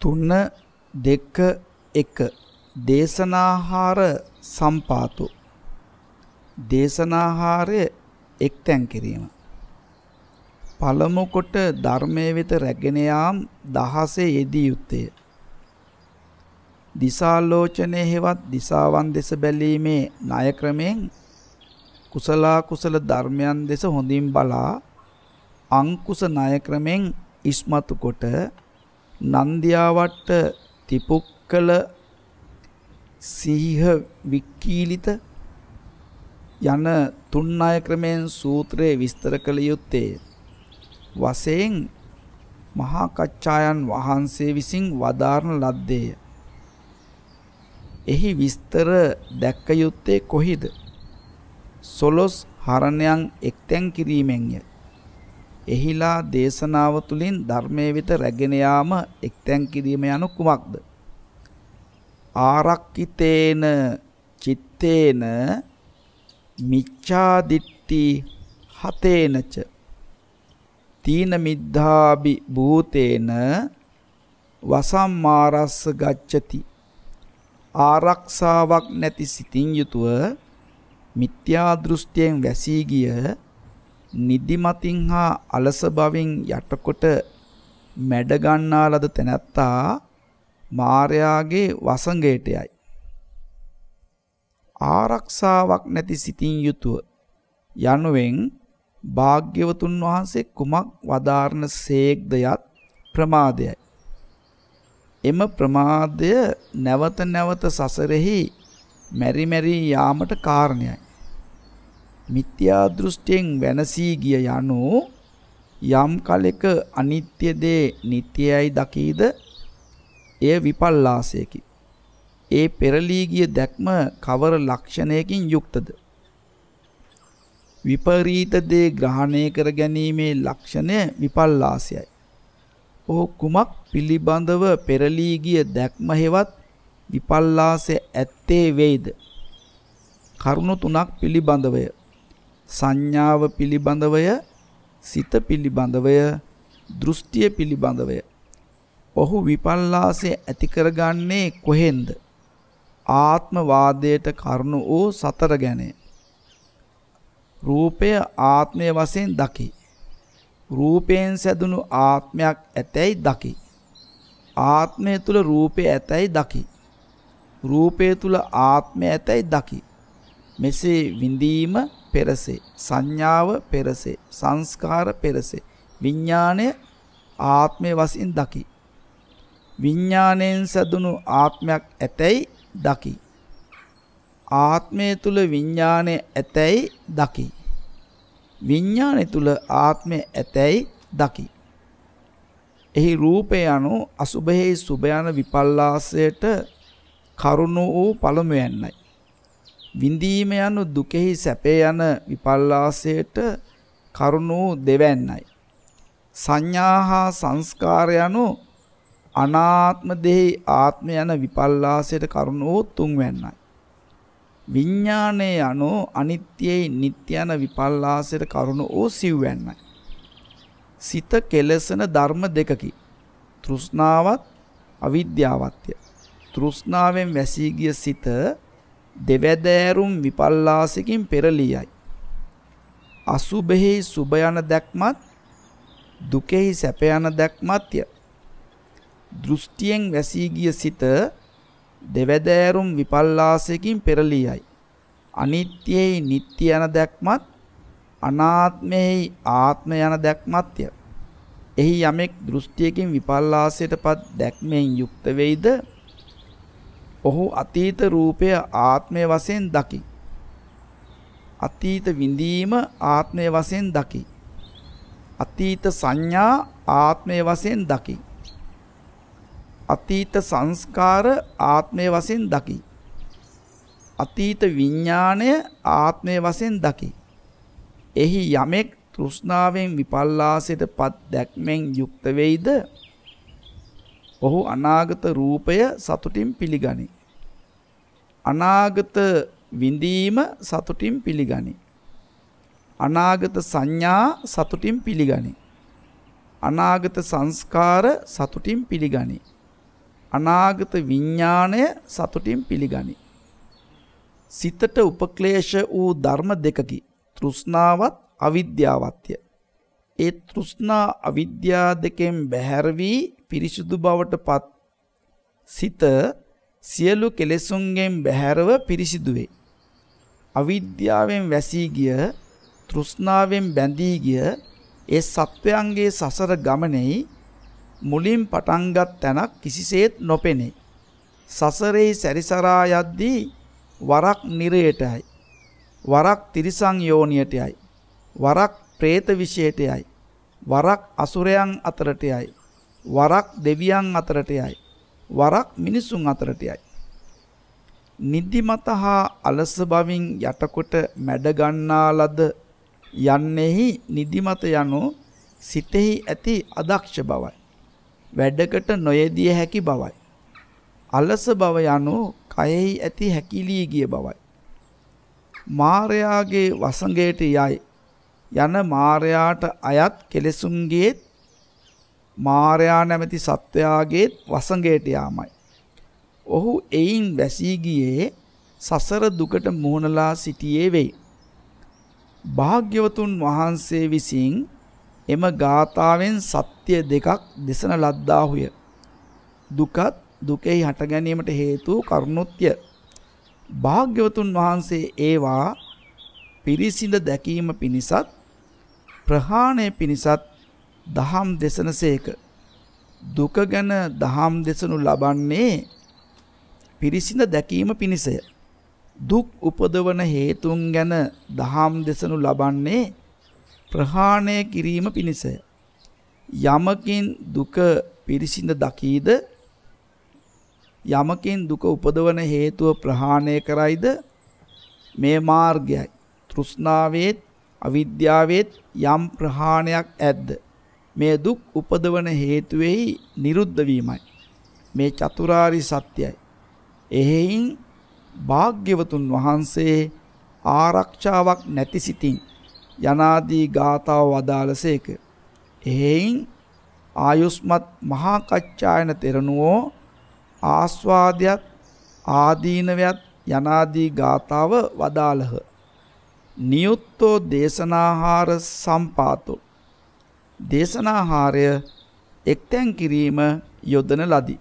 තුන දෙක එක දේශනාහාර සම්පාතු දේශනාහාරය එක්තැන් කිරීම පළමු කොට ධර්මයේ වෙත රැගෙන යාම් දහසේ යෙදී යුත්තේ දිසාලෝචනයේ හෙවත් දිසාවන් දෙස බැලීමේ ණය ක්‍රමෙන් කුසලා කුසල ධර්මයන් දෙස හොඳින් බලා අංකුස ණය ක්‍රමෙන් ඉස්මතු කොට නන්දියාවට තිපුක්කල සීහ වික්කීලිත යන තුන් අය ක්‍රමයෙන් සූත්‍රයේ විස්තර කළ යුත්තේ වශයෙන් මහා කච්චායන් වහන්සේ විසින් වදාරන ලද්දේය. එහි විස්තර දැක්ක යුත්තේ කොහිද? සොලොස් හරණයන් එක්තැන් කිරීමෙන්ය. එහිලා දේශනාව තුළින් ධර්මයේ වෙත රැගෙන යාම එක්තැන් කිරීම යනු කුමක්ද? ආරක්කිතේන චitteන මිච්ඡාදිට්ටි හතේනච තීන මිද්ධාබි භූතේන වසම්මාරස්ස ගච්ඡති ආරක්ෂාවක් නැති සිතින් යුතුව මිත්‍යා දෘෂ්ටියෙන් වැසී ගිය නිදිමතින් හා අලස බවින් යටකොට මැඩ ගන්නා ලද තැනැත්තා මාර්යාගේ වසඟයට යයි. ආරක්ෂාවක් නැති සිතින් යුතුව යනුවෙන් භාග්‍යවතුන් වහන්සේ කුමක් වදාරන සේක්ද යත් ප්‍රමාදයයි. එම ප්‍රමාදය නැවත නැවත සසරෙහි මෙරි මෙරි යාමට කාරණයයි. මිත්‍යා දෘෂ්ටියෙන් වෙනසී ගිය යනු යම් කලෙක අනිත්‍ය දේ නිට්ටයයි දකීද එය විපල්ලාසයකි. ඒ පෙරලී ගිය දැක්ම කවර ලක්ෂණයකින් යුක්තද? විපරීත දේ ග්‍රහණය කර ගැනීමේ ලක්ෂණය විපල්ලාසයයි. ඔහු කුමක් පිළිබඳව පෙරලී ගිය දැක්ම හෙවත් විපල්ලාසය ඇත්තේ වෙයිද? කරුණු තුනක් පිළිබඳවය. සංඥාව පිළිබඳවය සිත පිළිබඳවය දෘෂ්ටිය පිළිබඳවය ඔහු විපල්ලාසය ඇති කරගන්නේ කොහෙන්ද ආත්මවාදයට කරුණු වූ සතර ගැන රූපය ආත්මය වශයෙන් දකි රූපයෙන් සැදුණු ආත්මයක් ඇතැයි දකි ආත්මය තුල රූපය ඇතැයි දකි රූපය තුල ආත්මය ඇතැයි දකි මෙසේ විඳීම පෙරසේ සංඥාව පෙරසේ සංස්කාර පෙරසේ විඥාණය ආත්මයේ වශයෙන් දකි විඥාණයෙන් සදුණු ආත්මයක් ඇතැයි දකි ආත්මය තුල විඥාණය ඇතැයි දකි විඥාණය තුල ආත්මය ඇතැයි දකි එහි රූපය anu අසුභෙහි සුභ යන විපල්ලාසයට කරුණ වූ පළමුවැන්නයි විඳීම යනු දුකෙහි සැපේ යන විපල්ලාසයට කරුණු දෙවන්නයි. සංඥා හා සංස්කාර යනු අනාත්ම දෙහි ආත්ම යන විපල්ලාසයට කරුණු තුන්වැන්නයි. විඥානයේ යනු අනිත්‍යයි නිට්ටය යන විපල්ලාසයට කරුණු ඕ සිව්වැන්නයි. සිත කෙලසන ධර්ම දෙකකි. තෘෂ්ණාවත් අවිද්‍යාවත්ය. තෘෂ්ණාවෙන් වැසී ගිය සිත දෙවැදෑරුම් විපල්ලාසකින් පෙරලියයි. අසුබෙහි සුබ යන දැක්මත් දුකෙහි සැප යන දැක්මත්ය. දෘෂ්ටියෙන් වැසී ගිය සිත දෙවැදෑරුම් විපල්ලාසකින් පෙරලියයි. අනිත්‍යෙහි නිට්ටය යන දැක්මත් අනාත්මෙහි ආත්ම යන දැක්මත්ය. එහි යමෙක් දෘෂ්ටියකින් විපල්ලාසයටපත් දැක්මෙන් යුක්ත වෙයිද ඔහු අතීත රූපය ආත්මය වශයෙන් දකි. අතීත විඳීම ආත්මය වශයෙන් දකි. අතීත සංඥා ආත්මය වශයෙන් දකි. අතීත සංස්කාර ආත්මය වශයෙන් දකි. අතීත විඥාණය ආත්මය වශයෙන් දකි. එහි යමෙක් තෘෂ්ණාවෙන් විපල්ලාසයට පත් දැක්මෙන් යුක්ත වෙයිද? ඔහු අනාගත රූපය සතුටින් පිළිගනි. අනාගත විඳීම සතුටින් පිළිගනි. අනාගත සංඥා සතුටින් පිළිගනි. අනාගත සංස්කාර සතුටින් පිළිගනි. අනාගත විඥාණය සතුටින් පිළිගනි. සිතට උපක්ලේශ වූ ධර්ම දෙකකි. තෘෂ්ණාවත් අවිද්‍යාවත්ය. ඒ තෘෂ්ණා අවිද්‍යා දෙකෙන් බැහැර වී පිරිසුදු බවට පත් සිත සියලු කෙලෙසුන්ගෙන් බැහැරව පිරිසිදු වේ. අවිද්‍යාවෙන් වැසී ගිය, තෘෂ්ණාවෙන් බැඳී ගිය ඒ සත්වයන්ගේ සසර ගමනේ මුලින් පටන්ගත් තැනක් කිසිසේත් නොපෙනේ. සසරේ සැරිසරා යද්දී වරක් නිරයටයි. වරක් තිරිසං යෝනියටයයි. වරක් പ്രേත විශේෂයටයයි. වරක් අසුරයන් අතරටයයි. වරක් දෙවියන් අතරට යයි. වරක් මිනිසුන් අතරට යයි. නිදිමත හා අලස බවින් යටකොට මැඩගන්නා ලද යන්නෙහි නිදිමත යනු සිතෙහි ඇති අදක්ෂ බවයි. වැඩකට නොයෙදිය හැකි බවයි. අලස බව යනු කයෙහි ඇති හැකිලී ගිය බවයි. මාරයාගේ වසඟයට යයි යන මාරයාට අයත් කෙලෙසුන්ගේත් මාරයා නැමැති සත්වයාගේ වසඟයට යාමයි. ඔහු එයින් වැසී ගියේ සසර දුකට මුහුණලා සිටියේ වෙයි. භාග්‍යවතුන් වහන්සේ විසින් එම ගාථාවෙන් සත්‍ය දෙකක් දෙසන ලද්දාහුය. දුකත් දුකෙහි හට ගැනීමට හේතු කරුණුත්ය. භාග්‍යවතුන් වහන්සේ ඒවා පිරිසිඳ දැකීම පිණිසත් ප්‍රහාණය පිණිසත් දහම් දෙසනසේක දුක ගැන දහම් දෙසනු ලබන්නේ පිරිසිඳ දැකීම පිණිසය දුක් උපදවන හේතුන් ගැන දහම් දෙසනු ලබන්නේ ප්‍රහාණය කිරීම පිණිසය යමකින් දුක පිරිසිඳ දකීද යමකින් දුක උපදවන හේතුව ප්‍රහාණය කරයිද මේ මාර්ගයයි තෘෂ්ණාවේත් අවිද්‍යාවේත් යම් ප්‍රහාණයක් ඇද්ද මේ දුක් උපදවන හේතුවෙහි නිරුද්ධ වීමයි. මේ චතුරාරි සත්‍යයි. එහෙයින් භාග්‍යවතුන් වහන්සේ ආරක්ෂාවක් නැති සිතින් යනාදී ගාථාව වදාළසේක. එහෙයින් ආයුස්මත් මහා කච්චායන තෙරණුවෝ ආස්වාදයත් ආදීනවයත් යනාදී ගාථාව වදාළහ. නියුත්තෝ දේශනාහාර සම්පාතෝ දේශනාහාරය එක්තැන් කිරීම යොදන ලදී.